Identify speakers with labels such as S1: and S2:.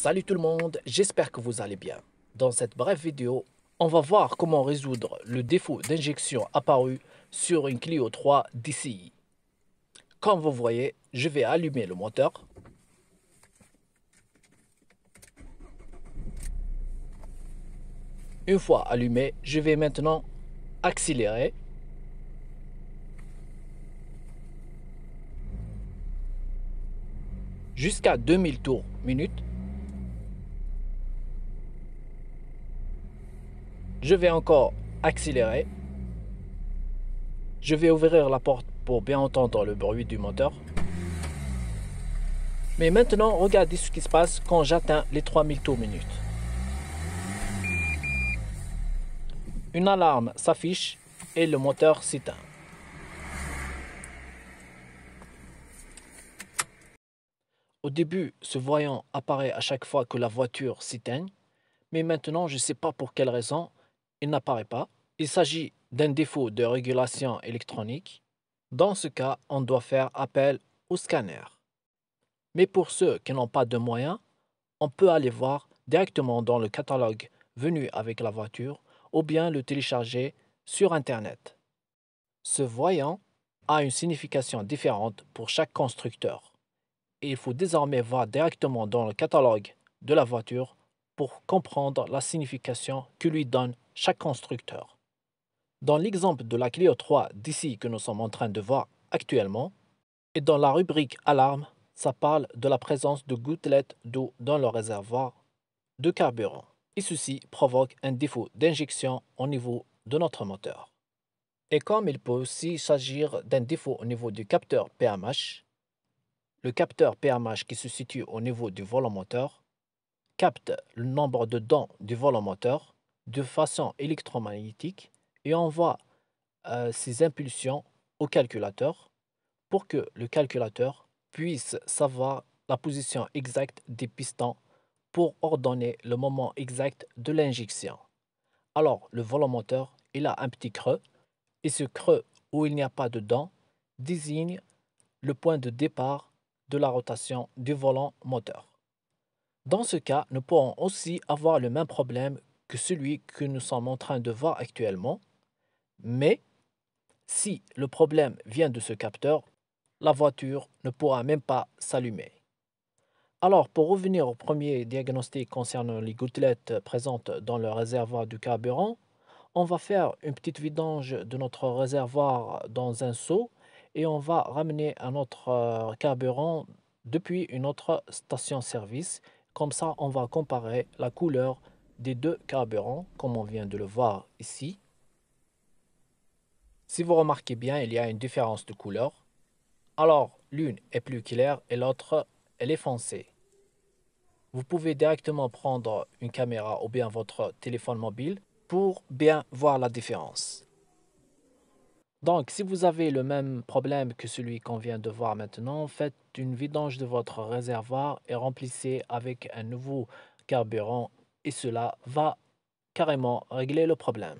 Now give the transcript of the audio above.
S1: Salut tout le monde, j'espère que vous allez bien. Dans cette brève vidéo, on va voir comment résoudre le défaut d'injection apparu sur une Clio 3 DCI. Comme vous voyez, je vais allumer le moteur. Une fois allumé, je vais maintenant accélérer. Jusqu'à 2000 tours minute. Je vais encore accélérer. Je vais ouvrir la porte pour bien entendre le bruit du moteur. Mais maintenant, regardez ce qui se passe quand j'atteins les 3000 tours minutes. Une alarme s'affiche et le moteur s'éteint. Au début, ce voyant apparaît à chaque fois que la voiture s'éteint, mais maintenant je ne sais pas pour quelle raison, il n'apparaît pas. Il s'agit d'un défaut de régulation électronique. Dans ce cas, on doit faire appel au scanner. Mais pour ceux qui n'ont pas de moyens, on peut aller voir directement dans le catalogue venu avec la voiture ou bien le télécharger sur Internet. Ce voyant a une signification différente pour chaque constructeur. Et il faut désormais voir directement dans le catalogue de la voiture pour comprendre la signification que lui donne chaque constructeur. Dans l'exemple de la Clio 3 d'ici que nous sommes en train de voir actuellement, et dans la rubrique Alarme, ça parle de la présence de gouttelettes d'eau dans le réservoir de carburant. Et ceci provoque un défaut d'injection au niveau de notre moteur. Et comme il peut aussi s'agir d'un défaut au niveau du capteur PMH, le capteur PMH qui se situe au niveau du volant moteur, capte le nombre de dents du volant moteur de façon électromagnétique et envoie ces euh, impulsions au calculateur pour que le calculateur puisse savoir la position exacte des pistons pour ordonner le moment exact de l'injection. Alors le volant moteur, il a un petit creux et ce creux où il n'y a pas de dents désigne le point de départ de la rotation du volant moteur. Dans ce cas, nous pourrons aussi avoir le même problème que celui que nous sommes en train de voir actuellement, mais si le problème vient de ce capteur, la voiture ne pourra même pas s'allumer. Alors, pour revenir au premier diagnostic concernant les gouttelettes présentes dans le réservoir du carburant, on va faire une petite vidange de notre réservoir dans un seau et on va ramener un autre euh, carburant depuis une autre station-service comme ça, on va comparer la couleur des deux carburants, comme on vient de le voir ici. Si vous remarquez bien, il y a une différence de couleur. Alors, l'une est plus claire et l'autre, elle est foncée. Vous pouvez directement prendre une caméra ou bien votre téléphone mobile pour bien voir la différence. Donc, si vous avez le même problème que celui qu'on vient de voir maintenant, faites une vidange de votre réservoir et remplissez avec un nouveau carburant et cela va carrément régler le problème.